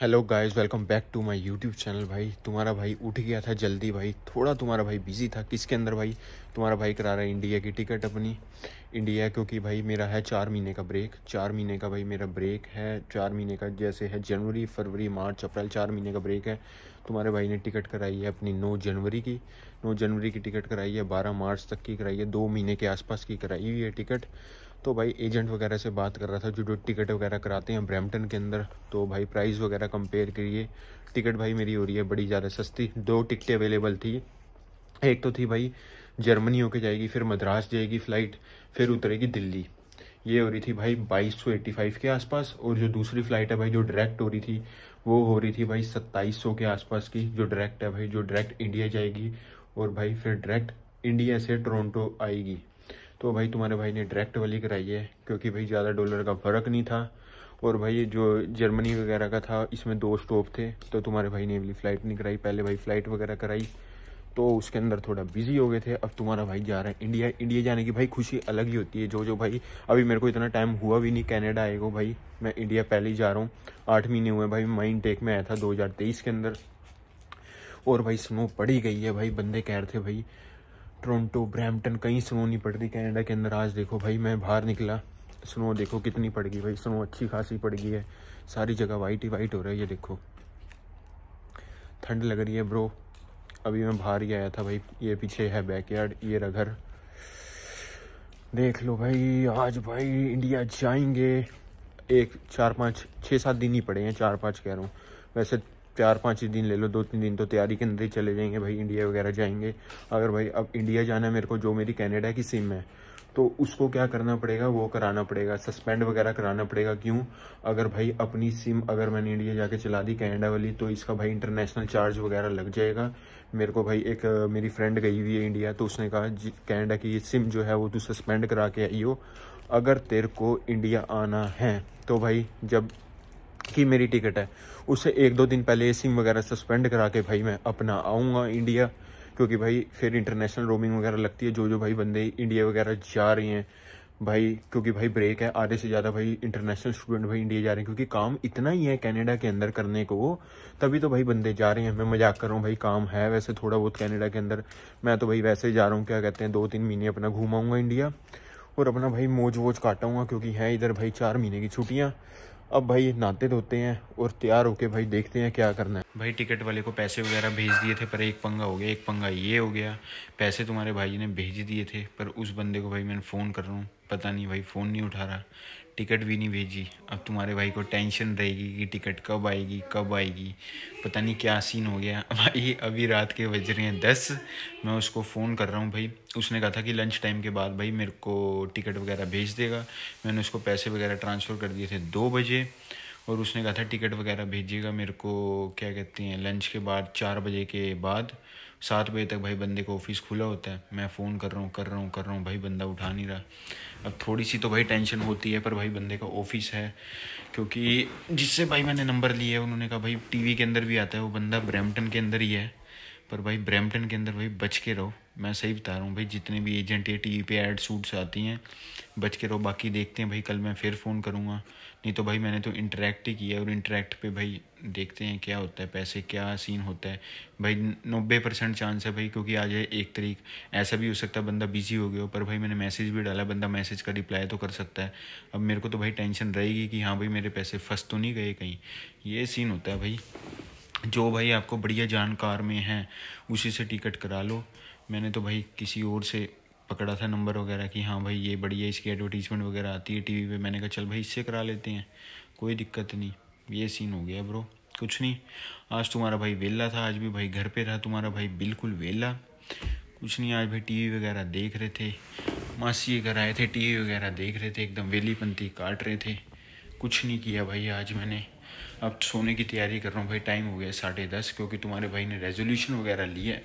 hello guys welcome back to my YouTube channel भाई तुम्हारा भाई उठ गया था जल्दी भाई थोड़ा तुम्हारा भाई बिजी था किसके अंदर भाई तुम्हारा भाई करा रहा है इंडिया की टिकट अपनी इंडिया क्योंकि भाई मेरा है चार महीने का ब्रेक चार महीने का भाई मेरा ब्रेक है चार महीने का जैसे है जनवरी फरवरी मार्च अप्रैल चार महीने का ब्रेक है तुम्हारे भाई ने टिकट कराई है अपनी नौ जनवरी की नौ जनवरी की टिकट कराई है बारह मार्च तक की कराई है दो महीने के आसपास की कराई हुई है टिकट तो भाई एजेंट वगैरह से बात कर रहा था जो जो टिकट वगैरह कराते हैं ब्रैम्पटन के अंदर तो भाई प्राइस वगैरह कंपेयर करिए टिकट भाई मेरी हो रही है बड़ी ज़्यादा सस्ती दो टिकटें अवेलेबल थी एक तो थी भाई जर्मनी होके जाएगी फिर मद्रास जाएगी फ़्लाइट फिर उतरेगी दिल्ली ये हो रही थी भाई फाइव के आसपास और जो दूसरी फ़्लाइट है भाई जो डायरेक्ट हो रही थी वो हो रही थी भाई सौ के आसपास की जो डायरेक्ट है भाई जो डायरेक्ट इंडिया जाएगी और भाई फिर डायरेक्ट इंडिया से टोरंटो आएगी तो भाई तुम्हारे भाई ने डायरेक्ट वाली कराई है क्योंकि भाई ज़्यादा डॉलर का फ़र्क नहीं था और भाई जो जर्मनी वगैरह का था इसमें दो स्टॉप थे तो तुम्हारे भाई ने फ़्लाइट नहीं कराई पहले भाई फ़्लाइट वगैरह कराई तो उसके अंदर थोड़ा बिजी हो गए थे अब तुम्हारा भाई जा रहा है इंडिया इंडिया जाने की भाई खुशी अलग ही होती है जो जो भाई अभी मेरे को इतना टाइम हुआ भी नहीं कैनेडा आएगा भाई मैं इंडिया पहले ही जा रहा हूँ आठ महीने हुए भाई माइंड टेक में आया था 2023 के अंदर और भाई स्नो पड़ी गई है भाई बंदे कह रहे थे भाई टोरंटो ब्रैम्पटन कहीं स्नो नहीं पड़ रही कनाडा के अंदर आज देखो भाई मैं बाहर निकला स्नो देखो कितनी पड़ गई भाई स्नो अच्छी खासी पड़ गई है सारी जगह वाइट ही वाइट हो रहा है ये देखो ठंड लग रही है ब्रो अभी मैं बाहर ही आया था भाई ये पीछे है बैकयार्ड ये रहा घर देख लो भाई आज भाई इंडिया जाएंगे एक चार पाँच छः सात दिन ही पड़े हैं चार पाँच कह रहा हूँ वैसे चार पाँच ही दिन ले लो दो तीन दिन तो तैयारी के अंदर ही चले जाएंगे भाई इंडिया वगैरह जाएंगे अगर भाई अब इंडिया जाना है मेरे को जो मेरी कैनेडा की सिम है तो उसको क्या करना पड़ेगा वो कराना पड़ेगा सस्पेंड वगैरह कराना पड़ेगा क्यों अगर भाई अपनी सिम अगर मैंने इंडिया जाके चला दी कैनेडा वाली तो इसका भाई इंटरनेशनल चार्ज वगैरह लग जाएगा मेरे को भाई एक मेरी फ्रेंड गई हुई है इंडिया तो उसने कहा कैनेडा की ये सिम जो है वो तू सस्पेंड करा के आई हो अगर तेरे को इंडिया आना है तो भाई जब कि मेरी टिकट है उससे एक दो दिन पहले सिम वगैरह सस्पेंड करा के भाई मैं अपना आऊँगा इंडिया क्योंकि भाई फिर इंटरनेशनल रोमिंग वगैरह लगती है जो जो भाई बंदे इंडिया वगैरह जा रहे हैं भाई क्योंकि भाई ब्रेक है आधे से ज़्यादा भाई इंटरनेशनल स्टूडेंट भाई इंडिया जा रहे हैं क्योंकि काम इतना ही है कनाडा के अंदर करने को तभी तो भाई बंदे जा रहे हैं मैं मजाक कर रहा हूँ भाई काम है वैसे थोड़ा बहुत कनाडा के अंदर मैं तो भाई वैसे जा रहा हूँ क्या कहते हैं दो तीन महीने अपना घूमाऊँगा इंडिया और अपना भाई मौज वोज काटाऊँगा क्योंकि है इधर भाई चार महीने की छुट्टियाँ अब भाई नहाते धोते हैं और तैयार होके भाई देखते हैं क्या करना है भाई टिकट वाले को पैसे वगैरह भेज दिए थे पर एक पंगा हो गया एक पंगा ये हो गया पैसे तुम्हारे भाई ने भेज दिए थे पर उस बंदे को भाई मैंने फ़ोन कर रहा हूँ पता नहीं भाई फ़ोन नहीं उठा रहा टिकट भी नहीं भेजी अब तुम्हारे भाई को टेंशन रहेगी कि टिकट कब आएगी कब आएगी पता नहीं क्या सीन हो गया भाई अभी रात के बज रहे हैं दस मैं उसको फ़ोन कर रहा हूँ भाई उसने कहा था कि लंच टाइम के बाद भाई मेरे को टिकट वगैरह भेज देगा मैंने उसको पैसे वगैरह ट्रांसफ़र कर दिए थे दो बजे और उसने कहा था टिकट वगैरह भेजिएगा मेरे को क्या कहते हैं लंच के बाद चार बजे के बाद सात बजे तक भाई बंदे का ऑफिस खुला होता है मैं फ़ोन कर रहा हूँ कर रहा हूँ कर रहा हूँ भाई बंदा उठा नहीं रहा अब थोड़ी सी तो भाई टेंशन होती है पर भाई बंदे का ऑफिस है क्योंकि जिससे भाई मैंने नंबर लिया है उन्होंने कहा भाई टीवी के अंदर भी आता है वो बंदा ब्रैम्पटन के अंदर ही है पर भाई ब्रैम्पटन के अंदर भाई बच के रहो मैं सही बता रहा हूँ भाई जितने भी एजेंट या टी पे एड सूट्स आती हैं बच के रहो बाकी देखते हैं भाई कल मैं फिर फ़ोन करूँगा नहीं तो भाई मैंने तो इंटरेक्ट ही किया और इंटरेक्ट पे भाई देखते हैं क्या होता है पैसे क्या सीन होता है भाई नब्बे परसेंट चांस है भाई क्योंकि आज है एक तरीक ऐसा भी हो सकता है बंदा बिजी हो गया हो पर भाई मैंने मैसेज भी डाला बंदा मैसेज का रिप्लाई तो कर सकता है अब मेरे को तो भाई टेंशन रहेगी कि हाँ भाई मेरे पैसे फंस तो नहीं गए कहीं ये सीन होता है भाई जो भाई आपको बढ़िया जानकार में है उसी से टिकट करा लो मैंने तो भाई किसी और से पकड़ा था नंबर वगैरह कि हाँ भाई ये बढ़िया इसकी एडवर्टीज़मेंट वगैरह आती है टीवी पे मैंने कहा चल भाई इससे करा लेते हैं कोई दिक्कत नहीं ये सीन हो गया ब्रो कुछ नहीं आज तुम्हारा भाई वेला था आज भी भाई घर पे था तुम्हारा भाई बिल्कुल वेला कुछ नहीं आज भाई टीवी वगैरह देख रहे थे मासी घर आए थे टीवी वगैरह देख रहे थे एकदम पंथी काट रहे थे कुछ नहीं किया भाई आज मैंने अब सोने की तैयारी कर रहा हूँ भाई टाइम हो गया साढ़े दस क्योंकि तुम्हारे भाई ने रेजोल्यूशन वगैरह लिया है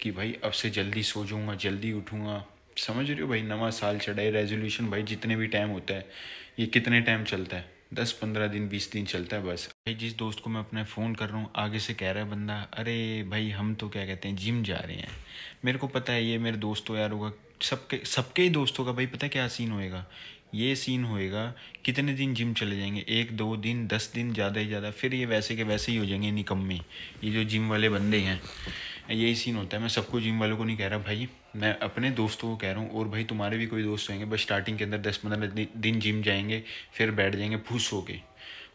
कि भाई अब से जल्दी सो जाऊँगा जल्दी उठूँगा समझ रहे हो भाई नवा साल चढ़ाए रेजोल्यूशन भाई जितने भी टाइम होता है ये कितने टाइम चलता है दस पंद्रह दिन बीस दिन चलता है बस भाई जिस दोस्त को मैं अपने फ़ोन कर रहा हूँ आगे से कह रहा है बंदा अरे भाई हम तो क्या कहते हैं जिम जा रहे हैं मेरे को पता है ये मेरे दोस्त तो यार होगा सबके सबके ही दोस्तों का भाई पता है क्या सीन होएगा ये सीन होएगा कितने दिन जिम चले जाएंगे एक दो दिन दस दिन ज़्यादा ही ज़्यादा फिर ये वैसे के वैसे ही हो जाएंगे निकम्मे ये जो जिम वाले बंदे हैं यही सीन होता है मैं सबको जिम वालों को नहीं कह रहा भाई मैं अपने दोस्तों को कह रहा हूँ और भाई तुम्हारे भी कोई दोस्त होंगे बस स्टार्टिंग के अंदर दस पंद्रह दिन जिम जाएंगे फिर बैठ जाएंगे फूस हो के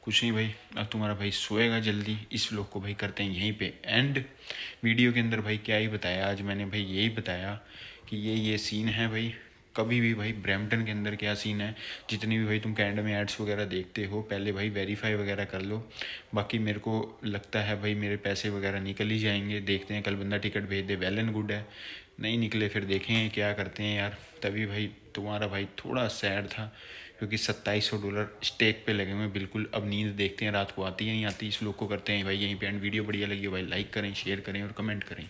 कुछ नहीं भाई अब तुम्हारा भाई सोएगा जल्दी इस लोग को भाई करते हैं यहीं पे एंड वीडियो के अंदर भाई क्या ही बताया आज मैंने भाई यही बताया कि ये ये सीन है भाई कभी भी भाई ब्रैम्पटन के अंदर क्या सीन है जितनी भी भाई तुम कैनेडा में एड्स वगैरह देखते हो पहले भाई वेरीफाई वगैरह कर लो बाकी मेरे को लगता है भाई मेरे पैसे वगैरह निकल ही जाएंगे देखते हैं कल बंदा टिकट भेज दे वेल एंड गुड है नहीं निकले फिर देखें क्या करते हैं यार तभी भाई तुम्हारा भाई थोड़ा सैड था क्योंकि सत्ताईस सौ डॉलर स्टेक पे लगे हुए हैं बिल्कुल अब नींद देखते हैं रात को आती है नहीं आती इस लोग को करते हैं भाई यहीं पे एंड वीडियो बढ़िया लगी हो भाई लाइक करें शेयर करें और कमेंट करें